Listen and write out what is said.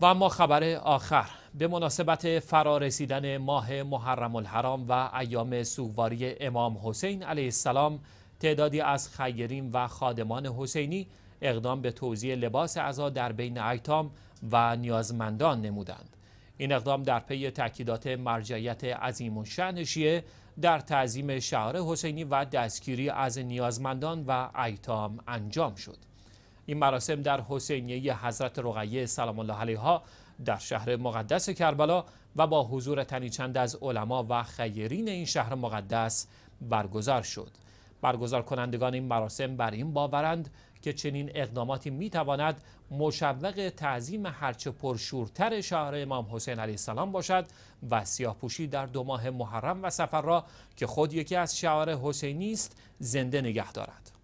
و اما خبر آخر به مناسبت فرارسیدن ماه محرم الحرام و ایام سوگواری امام حسین علیه السلام تعدادی از خیرین و خادمان حسینی اقدام به توزیع لباس عزا در بین ایتام و نیازمندان نمودند این اقدام در پی تاکیدات مرجعیت عظیم و شیعه در تعظیم شعار حسینی و دستگیری از نیازمندان و ایتام انجام شد این مراسم در حسینیه حضرت رقیه سلام الله علیها در شهر مقدس کربلا و با حضور تنی چند از علما و خیرین این شهر مقدس برگزار شد برگزار کنندگان این مراسم بر این باورند که چنین اقداماتی میتواند مشوق تعظیم هرچه پرشورتر شهر امام حسین علیه السلام باشد و سیاهپوشی در دو ماه محرم و سفر را که خود یکی از شعار حسینی است زنده نگه دارد